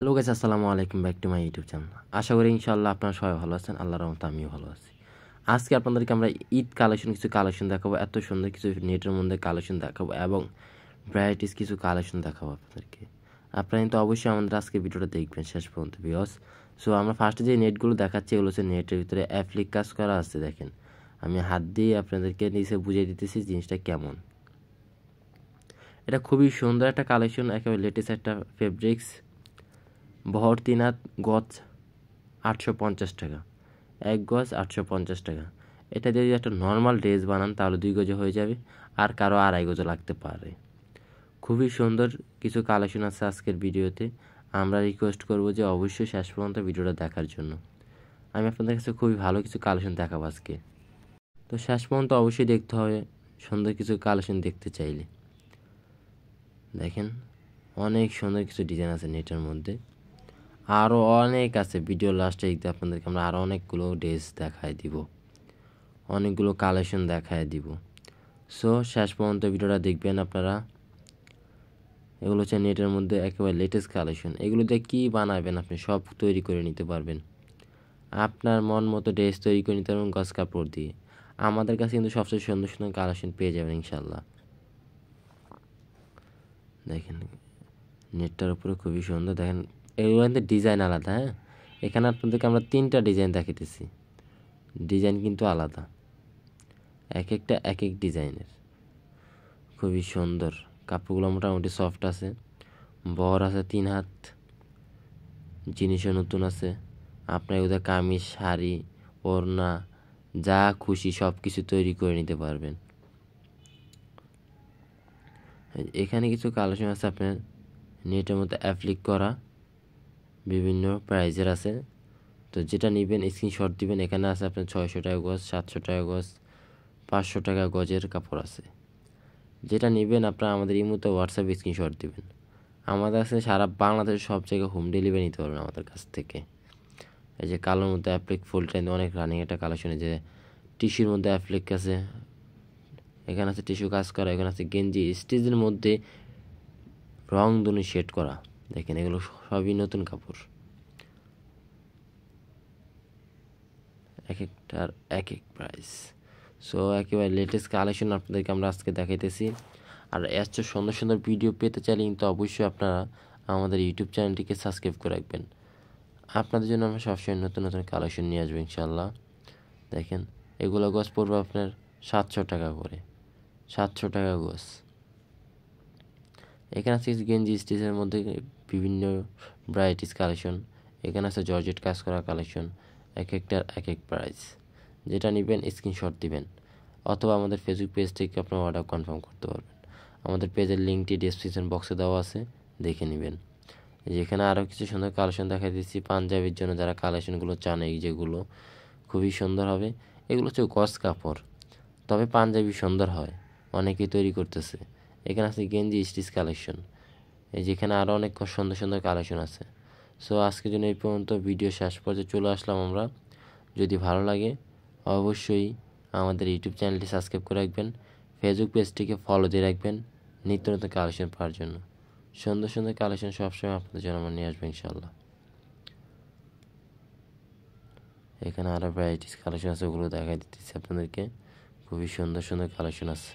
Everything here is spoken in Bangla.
হ্যালো গাইস আসসালামু আলাইকুম back to my YouTube channel আশা করি ইনশাল্লাহ আপনারা সবাই ভালো আছেন আল্লাহর রহমতে আমিও ভালো আছি আজকে আপনাদেরকে আমরা ঈদ কালেকশন কিছু কালেকশন দেখাবো এত সুন্দর কিছু নেটের মধ্যে কালেকশন দেখাবো এবং ভ্যারাইটিস কিছু কালেকশন দেখাবো আপনাদেরকে আপনারা কিন্তু অবশ্যই আমাদের আজকে ভিডিওটা দেখবেন শেষ পর্যন্ত বিকজ সো আমরা ফার্স্টে যে নেটগুলো দেখাচ্ছি এগুলো হচ্ছে নেটের ভিতরে অ্যাপ্লিক কাজ করা আছে দেখেন আমি হাত দিয়ে আপনাদেরকে নিচে বুঝিয়ে দিতেছি জিনিসটা কেমন এটা খুবই সুন্দর একটা কালেকশন একেবারে লেটেস্ট একটা ফেব্রিক্স ভর্তিনাথ গছ আটশো পঞ্চাশ টাকা এক গজ আটশো পঞ্চাশ টাকা এটা যদি একটা নর্মাল ড্রেস বানান তাহলে দুই গজে হয়ে যাবে আর কারো আড়াই গজে লাগতে পারে খুবই সুন্দর কিছু কালেকশন আছে আজকের ভিডিওতে আমরা রিকোয়েস্ট করব যে অবশ্যই শেষ পর্যন্ত ভিডিওটা দেখার জন্য আমি আপনাদের কাছে খুবই ভালো কিছু কালেকশন দেখাবো আজকে তো শেষ পর্যন্ত অবশ্যই দেখতে হবে সুন্দর কিছু কালেকশন দেখতে চাইলে দেখেন অনেক সুন্দর কিছু ডিজাইন আছে নেটের মধ্যে আরও অনেক আছে ভিডিও লাস্টে দেখতে আপনাদেরকে আমরা আরও অনেকগুলো ড্রেস দেখায় দিব অনেকগুলো কালেকশন দেখায় দিব সো শেষ পর্যন্ত ভিডিওটা দেখবেন আপনারা এগুলো হচ্ছে নেটের মধ্যে একেবারে লেটেস্ট কালেকশন এগুলো দিয়ে কী বানাবেন আপনি সব তৈরি করে নিতে পারবেন আপনার মন মতো ড্রেস তৈরি করে নিতে পারবেন গছ কাপড় দিয়ে আমাদের কাছে কিন্তু সবচেয়ে সুন্দর সুন্দর কালেকশন পেয়ে যাবেন ইনশাল্লাহ দেখেন নেটটার উপরে খুবই সুন্দর দেখেন এইগুলোতে ডিজাইন আলাদা হ্যাঁ এখানে আপনাদেরকে আমরা তিনটা ডিজাইন দেখিতেছি ডিজাইন কিন্তু আলাদা এক একটা এক এক ডিজাইনের খুবই সুন্দর কাপড়গুলো মোটামুটি সফট আছে বর আছে তিন হাত জিনিসও নতুন আছে আপনার ওদের কামিজ শাড়ি ওড়না যা খুশি সব কিছু তৈরি করে নিতে পারবেন এখানে কিছু কালেকশন আছে আপনার নেটের মধ্যে অ্যাপ্লিক করা বিভিন্ন প্রাইজের আছে তো যেটা নেবেন স্ক্রিনশট দিবেন এখানে আছে আপনার ছয়শো টাকা গজ সাতশো টাকা গজ পাঁচশো টাকা গজের কাপড় আছে যেটা নেবেন আপনারা আমাদের ইমোতে হোয়াটসঅ্যাপ স্ক্রিনশট দিবেন আমাদের আছে সারা বাংলাদেশের সব জায়গায় হোম ডেলিভারি নিতে পারবেন আমাদের কাছ থেকে এই যে কালোর মধ্যে অ্যাপ্লিক ফুল টাইম অনেক রানিং একটা কালেকশন যে টিস্যুর মধ্যে অ্যাপ্লিক আছে এখানে আছে টিস্যু কাজ করা এখানে আছে গেঞ্জি স্টিচের মধ্যে রং দুনি শেড করা দেখেন এগুলো সবই নতুন কাপড় এক একটার এক এক প্রাইস সো একেবারে লেটেস্ট কালেকশন আপনাদেরকে আমরা আজকে দেখাইতেছি আর এত সুন্দর সুন্দর ভিডিও পেতে চাইলে কিন্তু অবশ্যই আপনারা আমাদের ইউটিউব চ্যানেলটিকে সাবস্ক্রাইব করে রাখবেন আপনাদের জন্য আমরা সবসময় নতুন নতুন কালেকশন নিয়ে আসবো ইনশাল্লাহ দেখেন এগুলো গছ পড়বে আপনার সাতশো টাকা করে সাতশো টাকা গছ এখানে আছে গেঞ্জি স্টিচের মধ্যে বিভিন্ন ভ্যারাইটিস কালেকশন এখানে আছে জর্জেট কাজ করা কালেকশন এক একটার এক এক প্রাইস যেটা নেবেন স্ক্রিনশট দিবেন অথবা আমাদের ফেসবুক পেজ থেকে আপনার অর্ডার কনফার্ম করতে পারবেন আমাদের পেজের লিঙ্কটি ডিসক্রিপশন বক্সে দেওয়া আছে দেখে নেবেন যেখানে আরও কিছু সুন্দর কালেকশন দেখা দিচ্ছি পাঞ্জাবির জন্য যারা কালেকশনগুলো চান এই যেগুলো খুবই সুন্দর হবে এগুলো হচ্ছে গস কাপড় তবে পাঞ্জাবি সুন্দর হয় অনেকেই তৈরি করতেছে এখানে আছে গেঞ্জি স্টিচ কালেকশন এই যেখানে আরও অনেক সুন্দর সুন্দর কালেকশন আছে সো আজকের জন্য এই পর্যন্ত ভিডিও শেষ পর্যায়ে চলে আসলাম আমরা যদি ভালো লাগে অবশ্যই আমাদের ইউটিউব চ্যানেলটি সাবস্ক্রাইব করে রাখবেন ফেসবুক পেজটিকে ফলো দিয়ে রাখবেন নিত্য নতুন কালেকশন পাওয়ার জন্য সুন্দর সুন্দর কালেকশন সবসময় আপনাদের জন্য আমরা নিয়ে আসবো ইনশাল্লাহ এখানে আরও ভ্যারাইটিস কালেকশন আছে ওগুলো দেখা দিতেছি আপনাদেরকে খুবই সুন্দর সুন্দর কালেকশন আছে